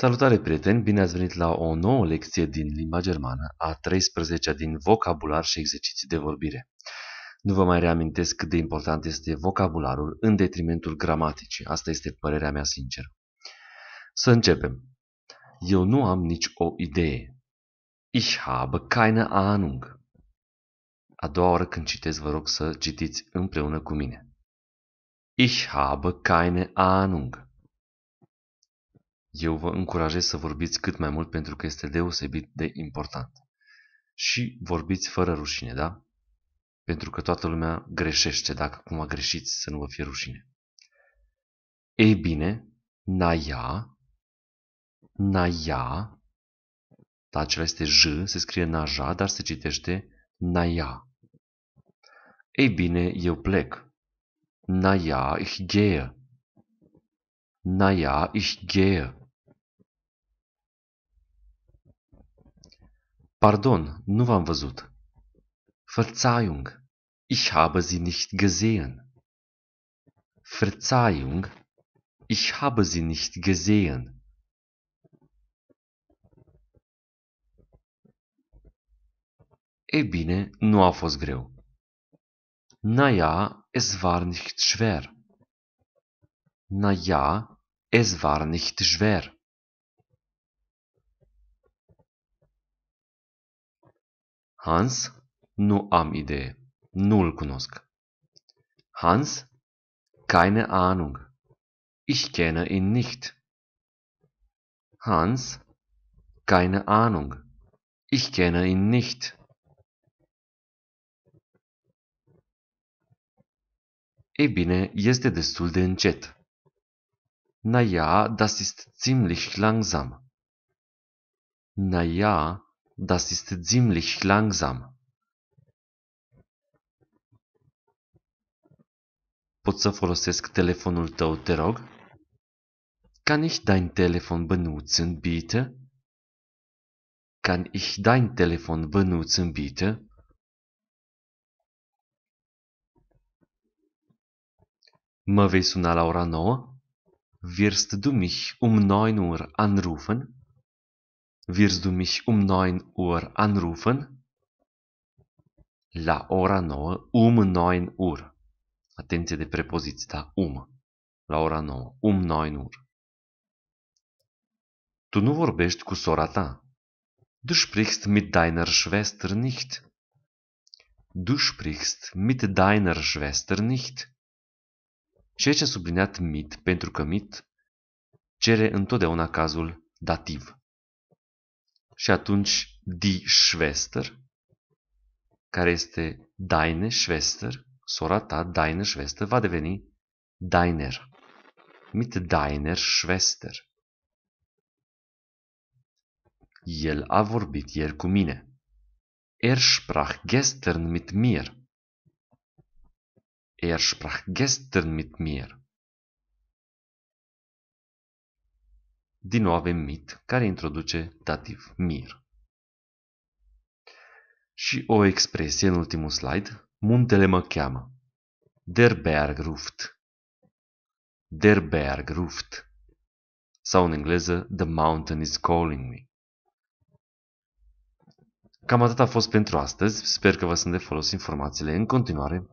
Salutare, prieteni! Bine ați venit la o nouă lecție din limba germană, a 13-a din vocabular și exerciții de vorbire. Nu vă mai reamintesc cât de important este vocabularul în detrimentul gramaticii. Asta este părerea mea sinceră. Să începem. Eu nu am nici o idee. Ich habe keine Ahnung. A doua oară când citesc, vă rog să citiți împreună cu mine. Ich habe keine Ahnung. Eu vă încurajez să vorbiți cât mai mult pentru că este deosebit de important. Și vorbiți fără rușine, da? Pentru că toată lumea greșește, dacă a greșit să nu vă fie rușine. Ei bine, Naya, Naya, da, acela este J, se scrie Naja, dar se citește Naya. Ei bine, eu plec. Naya, ich gehe. Naya, ich gehe. Pardon, nu v-am văzut. Verzeihung, ich habe sie nicht gesehen. Verzeihung, ich habe sie nicht gesehen. E bine, nu a fost greu. Naja, es war nicht schwer. Na ja, es war nicht schwer. Hans, nu am Idee. Null cunosc. Hans, keine Ahnung. Ich kenne ihn nicht. Hans, keine Ahnung. Ich kenne ihn nicht. E bine, este destul de încet. ja, das ist ziemlich langsam. Na ja, das ist ziemlich langsam. Pot să folosesc telefonul tău, te rog? Kann ich dein Telefon benutzen, bitte? Kann ich dein Telefon benutzen, bitte? Mă vei suna la ora 9? Wirst du mich um 9 Uhr anrufen? Wirst du mich um 9 Uhr anrufen? La ora nouă, um 9 Uhr. Atenție de prepoziție, da? Um. La ora nouă, um 9 Uhr. Tu nu vorbești cu sora ta. Du sprichst mit deiner Schwester nicht. Du sprichst mit deiner Schwester nicht. Și aici a subliniat mit pentru că mit cere întotdeauna cazul dativ și atunci die Schwester, care este deine Schwester, sora ta, deine Schwester, va deveni deiner. Mit deiner Schwester. El a vorbit ieri cu mine. Er sprach gestern mit mir. Er sprach gestern mit mir. Din nou avem mit, care introduce dativ mir. Și o expresie în ultimul slide, muntele mă cheamă. Der Berg ruft. Der Berg ruft. Sau în engleză, the mountain is calling me. Cam atât a fost pentru astăzi. Sper că vă sunt de folos informațiile în continuare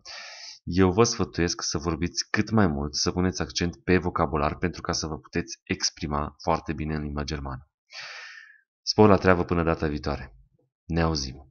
eu vă sfătuiesc să vorbiți cât mai mult, să puneți accent pe vocabular pentru ca să vă puteți exprima foarte bine în limba germană. Spor la treabă până data viitoare. Ne auzim!